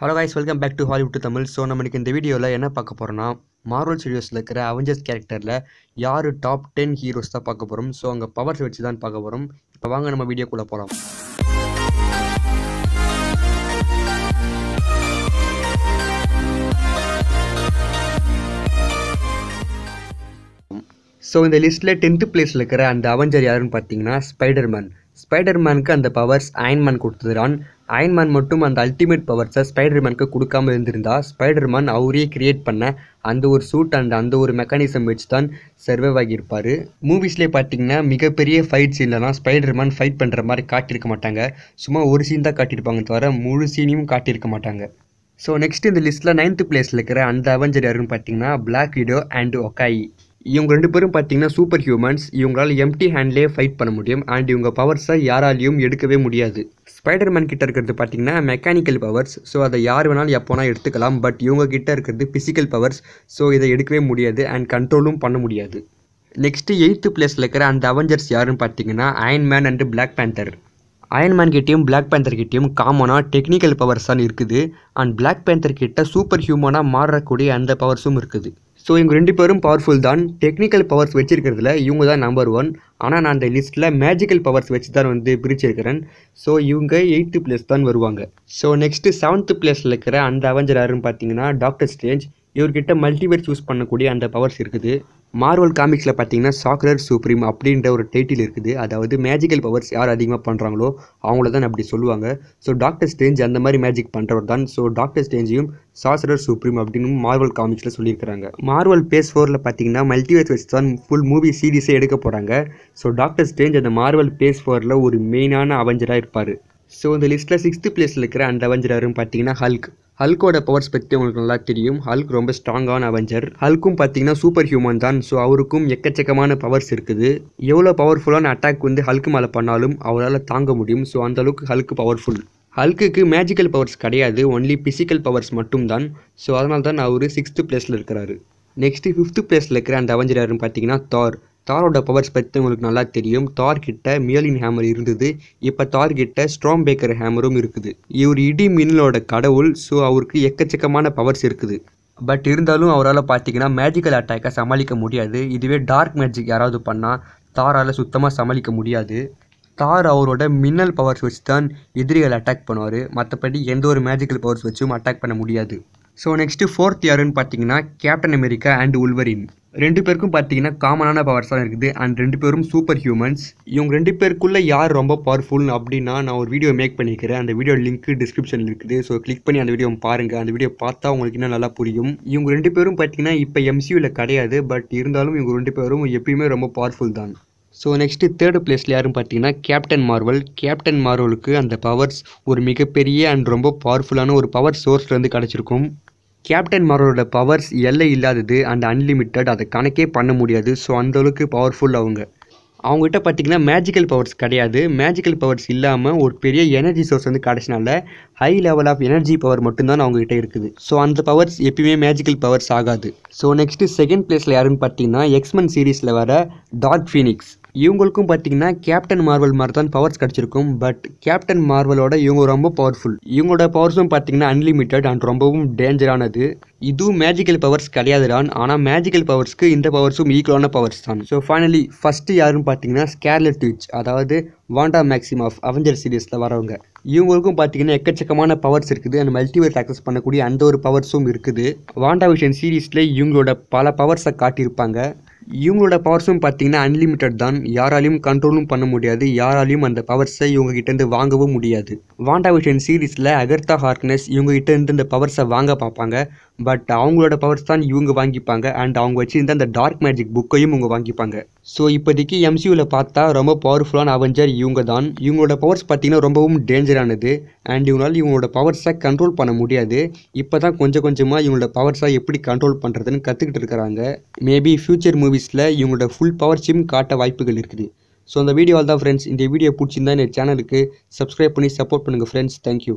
hello guys welcome back to Hollywood Tamil so நம்மளுக்கு இந்த வீடியோவில் என்ன பார்க்க போகிறோன்னா மார்வல் ஸ்டுடியோஸில் இருக்கிற அவெஞ்சர்ஸ் கேரக்டரில் யார் டாப் டென் ஹீரோஸ் தான் பார்க்க போகிறோம் ஸோ அங்கே பவர்ஸ் வச்சு தான் பார்க்க போகிறோம் இப்போ வாங்க நம்ம வீடியோக்குள்ளே போகலாம் ஸோ இந்த லிஸ்ட்டில் டென்த்து பிளேஸில் இருக்கிற அந்த அவெஞ்சர் யாருன்னு பார்த்தீங்கன்னா ஸ்பைடர்மேன் ஸ்பைடர்மேனுக்கு அந்த பவர்ஸ் அயன்மேன் கொடுத்துறான் அயன்மேன் மட்டும் அந்த அல்டிமேட் பவர்ஸை ஸ்பைடர்மேனுக்கு கொடுக்காம இருந்திருந்தா ஸ்பைடர்மேன் அவரே கிரியேட் பண்ண அந்த ஒரு சூட் அண்ட் அந்த ஒரு மெக்கானிசம் வச்சு தான் சர்வைவ் ஆகியிருப்பார் மூவிஸ்லேயே பார்த்தீங்கன்னா மிகப்பெரிய ஃபைட் சீன்லலாம் ஸ்பைடர்மேன் ஃபைட் பண்ணுற மாதிரி காட்டியிருக்க மாட்டாங்க சும்மா ஒரு சீன் தான் காட்டியிருப்பாங்க தவிர முழு சீனையும் காட்டியிருக்க மாட்டாங்க ஸோ நெக்ஸ்ட் இந்த லிஸ்ட்டில் நைன்த்து பிளேஸில் இருக்கிற அந்த அவெஞ்சர் யாருன்னு பார்த்தீங்கன்னா பிளாக் விடோ அண்ட் ஒக்காயி இவங்க ரெண்டு பேரும் பார்த்தீங்கன்னா சூப்பர் ஹியூமன்ஸ் இவங்களால் எம்டி ஹேண்ட்லேயே ஃபைட் பண்ண முடியும் அண்ட் இவங்க பவர்ஸை யாராலையும் எடுக்கவே முடியாது ஸ்பைடர்மேன் கிட்ட இருக்கிறது பார்த்தீங்கன்னா மெக்கானிக்கல் பவர்ஸ் ஸோ அதை யார் வேணாலும் எப்போ வேணால் எடுத்துக்கலாம் பட் இவங்க கிட்ட இருக்கிறது ஃபிசிக்கல் பவர்ஸ் ஸோ இதை எடுக்கவே முடியாது அண்ட் கண்ட்ரோலும் பண்ண முடியாது நெக்ஸ்ட்டு எயித்து பிளேஸில் இருக்கிற அந்த அவெஞ்சர்ஸ் யாருன்னு பார்த்தீங்கன்னா Iron Man and Black Panther Iron Man கிட்டேயும் பிளாக் பேந்தர் கிட்டையும் காமனாக டெக்னிக்கல் பவர்ஸ் தான் இருக்குது அண்ட் பிளாக் பேந்தர் கிட்ட சூப்பர் ஹியூமனாக மாறக்கூடிய அந்த பவர்ஸும் இருக்குது ஸோ இவங்க ரெண்டு பேரும் பவர்ஃபுல் தான் டெக்னிக்கல் பவர்ஸ் வச்சுருக்கிறதுல இவங்க தான் நம்பர் ஒன் ஆனால் நான் அந்த லிஸ்ட்டில் மேஜிக்கல் பவர்ஸ் வச்சு தான் வந்து பிரிச்சிருக்கிறேன் ஸோ இவங்க எயித்து பிளேஸ் தான் வருவாங்க ஸோ நெக்ஸ்ட்டு செவன்த்து பிளேஸில் இருக்கிற அந்த அவஞ்சர் யாருன்னு பார்த்தீங்கன்னா டாக்டர் ஸ்டேஞ்ச் இவர்கிட்ட மல்டிவேர் யூஸ் பண்ணக்கூடிய அந்த பவர்ஸ் இருக்குது மார்வல் காமிக்ஸில் பார்த்தீங்கன்னா சாக்ரர் சூப்ரீம் அப்படின்ற ஒரு டைட்டில் இருக்குது அதாவது மேஜிக்கல் பவர்ஸ் யார் அதிகமாக பண்ணுறாங்களோ அவங்கள தான் அப்படி சொல்லுவாங்க ஸோ டாக்டர் ஸ்டேஞ்ச் அந்த மாதிரி மேஜிக் பண்ணுறவர் தான் ஸோ டாக்டர் ஸ்டேஞ்சையும் சாசரர் சூப்ரீம் அப்படின்னு மார்வல் காமிக்ஸில் சொல்லியிருக்கிறாங்க மார்வல் பேஸ் ஃபோரில் பார்த்தீங்கன்னா மல்டிவேர்ஸ் வச்சு தான் ஃபுல் மூவி சீரீஸே எடுக்க போகிறாங்க ஸோ டாக்டர் ஸ்டேஞ்ச் அந்த மார்வல் பேஸ் ஃபோரில் ஒரு மெயினான அவஞ்சராக இருப்பார் ஸோ இந்த லிஸ்ட்டில் சிக்ஸ்த்து பிளேஸில் இருக்கிற அந்த அவஞ்சர் பார்த்தீங்கன்னா ஹல்க் ஹல்கோட பவர்ஸ் பற்றி உங்களுக்கு நல்லா தெரியும் ஹல்க் ரொம்ப ஸ்ட்ராங்கான அவெஞ்சர் ஹல்க்கும் பார்த்தீங்கன்னா சூப்பர் ஹியூமன் தான் ஸோ அவருக்கும் எக்கச்சக்கமான பவர்ஸ் இருக்குது எவ்வளோ பவர்ஃபுல்லான அட்டாக் வந்து ஹல்கு மேலே பண்ணாலும் அவரால் தாங்க முடியும் ஸோ அந்தளவுக்கு ஹல்க் பவர்ஃபுல் ஹல்க்குக்கு மேஜிக்கல் பவர்ஸ் கிடையாது ஒன்லி பிசிக்கல் பவர்ஸ் மட்டும்தான் ஸோ அதனால தான் அவர் சிக்ஸ்த்து பிளேஸில் இருக்கிறாரு நெக்ஸ்ட்டு ஃபிஃப்த்து பிளேஸில் இருக்கிற அந்த அவெஞ்சர் யாருன்னு பார்த்தீங்கன்னா தார் தாரோட பவர்ஸ் பற்றி உங்களுக்கு நல்லா தெரியும் தார் கிட்ட மியலின் ஹேமர் இருந்தது இப்போ தார் கிட்ட ஸ்ட்ராங் பேக்கர் ஹேமரும் இருக்குது இவர் இடி மின்னலோட கடவுள் ஸோ அவருக்கு எக்கச்சக்கமான பவர்ஸ் இருக்குது பட் இருந்தாலும் அவரால் பார்த்தீங்கன்னா மேஜிக்கல் அட்டாக்கை சமாளிக்க முடியாது இதுவே டார்க் மேஜிக் யாராவது பண்ணால் தாரால் சுத்தமாக சமாளிக்க முடியாது தார் அவரோட மின்னல் பவர்ஸ் வச்சு தான் எதிரிகள் அட்டாக் பண்ணுவார் மற்றபடி எந்த ஒரு மேஜிக்கல் பவர்ஸ் வச்சும் அட்டாக் பண்ண முடியாது ஸோ நெக்ஸ்ட்டு ஃபோர்த் யாருன்னு பார்த்தீங்கன்னா கேப்டன் அமெரிக்கா அண்ட் உல்வரின் ரெண்டு பேருக்கும் பார்த்தீங்கன்னா காமனான பவர்ஸ் தான் இருக்குது அண்ட் ரெண்டு பேரும் சூப்பர் ஹியூமன்ஸ் இவங்க ரெண்டு பேருக்குள்ளே யார் ரொம்ப பவர்ஃபுல் அப்படின்னா நான் ஒரு வீடியோ மேக் பண்ணிக்கிறேன் அந்த வீடியோ லிங்க்கு டிஸ்கிரிப்ஷனில் இருக்குது ஸோ கிளிக் பண்ணி அந்த வீடியோ பாருங்கள் அந்த வீடியோ பார்த்தா உங்களுக்கு இன்னும் நல்லா புரியும் இவங்க ரெண்டு பேரும் பார்த்தீங்கன்னா இப்போ எம்சியூவில் கிடையாது பட் இருந்தாலும் இவங்க ரெண்டு பேரும் எப்பயுமே ரொம்ப பவர்ஃபுல் தான் ஸோ நெக்ஸ்ட்டு தேர்டு பிளேஸில் யாருன்னு பார்த்தீங்கன்னா கேப்டன் மார்வல் கேப்டன் மார்வலுக்கு அந்த பவர்ஸ் ஒரு மிகப்பெரிய அண்ட் ரொம்ப பவர்ஃபுல்லான ஒரு பவர் சோர்ஸ்லேருந்து கிடச்சிருக்கும் கேப்டன் மார்வலோட பவர்ஸ் எல்லை இல்லாதது அண்ட் அன்லிமிட்டட் அதை கணக்கே பண்ண முடியாது ஸோ அந்தளவுக்கு பவர்ஃபுல் அவங்க அவங்ககிட்ட பார்த்திங்கன்னா மேஜிக்கல் பவர்ஸ் கிடையாது மேஜிக்கல் பவர்ஸ் இல்லாமல் ஒரு பெரிய எனர்ஜி சோர்ஸ் வந்து கிடச்சினால high level of energy power மட்டும்தான் அவங்ககிட்ட இருக்குது ஸோ அந்த பவர்ஸ் எப்பயுமே மேஜிக்கல் பவர்ஸ் ஆகாது ஸோ நெக்ஸ்ட்டு செகண்ட் பிளேஸில் யாருன்னு பார்த்தீங்கன்னா எக்ஸ்மன் சீரீஸில் வர டார்க் ஃபீனிக்ஸ் இவங்களுக்கும் பார்த்தீங்கன்னா கேப்டன் மார்வல் மாதிரி தான் பவர்ஸ் கிடச்சிருக்கும் பட் கேப்டன் மார்வலோட இவங்க ரொம்ப பவர்ஃபுல் இவங்களோட பவர்ஸும் பார்த்தீங்கன்னா அன்லிமிட்டட் அண்ட் ரொம்பவும் டேஞ்சரானது இதுவும் மேஜிக்கல் பவர்ஸ் கிடையாது தான் ஆனால் மேஜிக்கல் பவர்ஸ்க்கு இந்த பவர்ஸும் ஈக்குவலான பவர்ஸ் தான் ஸோ ஃபைனலி ஃபஸ்ட்டு யாருன்னு பார்த்தீங்கன்னா ஸ்கேர்லெட் ட்விச் அதாவது வாண்டா மேக்ஸிம் ஆஃப் அவெஞ்சர் சீரியஸில் வரவங்க இவங்களுக்கும் பார்த்தீங்கன்னா எக்கச்சக்கமான பவர்ஸ் இருக்குது அந்த மல்டிவர்ஸ் ஆக்சஸ் பண்ணக்கூடிய அந்த ஒரு பவர்ஸும் இருக்குது வாண்டா விஷன் சீரீஸில் இவங்களோட பல பவர்ஸை காட்டியிருப்பாங்க இவங்களோட பவர்ஸும் பார்த்தீங்கன்னா அன்லிமிட்டட் தான் யாராலையும் கண்ட்ரோலும் பண்ண முடியாது யாராலையும் அந்த பவர்ஸை இவங்க கிட்டேருந்து வாங்கவும் முடியாது வாண்டா விஷன் சீரீஸில் அகர்த்தா ஹார்க்னஸ் இவங்ககிட்ட இருந்து இந்த பவர்ஸை வாங்க பார்ப்பாங்க பட் அவங்களோட பவர்ஸ் தான் இவங்க வாங்கிப்பாங்க அண்ட் அவங்க வச்சுருந்த அந்த டார்க் மேஜிக் புக்கையும் இவங்க வாங்கிப்பாங்க ஸோ இப்போதைக்கு எம்சியூவில் பார்த்தா ரொம்ப பவர்ஃபுல்லான அவெஞ்சர் இவங்க தான் இவங்களோட பவர்ஸ் பார்த்தீங்கன்னா ரொம்பவும் டேஞ்சரானது அண்ட் இவங்களால் இவங்களோட பவர்ஸை கண்ட்ரோல் பண்ண முடியாது இப்போ தான் கொஞ்சம் கொஞ்சமாக இவங்களோட பவர்ஸை எப்படி கண்ட்ரோல் பண்ணுறதுன்னு கற்றுக்கிட்டு இருக்கிறாங்க மேபி ஃப்யூச்சர் மூவிஸில் இவங்களோட ஃபுல் பவர்ஸையும் காட்ட வாய்ப்புகள் இருக்குது ஸோ அந்த வீடியோவால் தான் ஃப்ரெண்ட்ஸ் இந்த வீடியோ பிடிச்சிருந்தா என் சேனலுக்கு சப்ஸ்கிரைப் பண்ணி சப்போர்ட் பண்ணுங்கள் ஃப்ரெண்ட்ஸ் தேங்க்யூ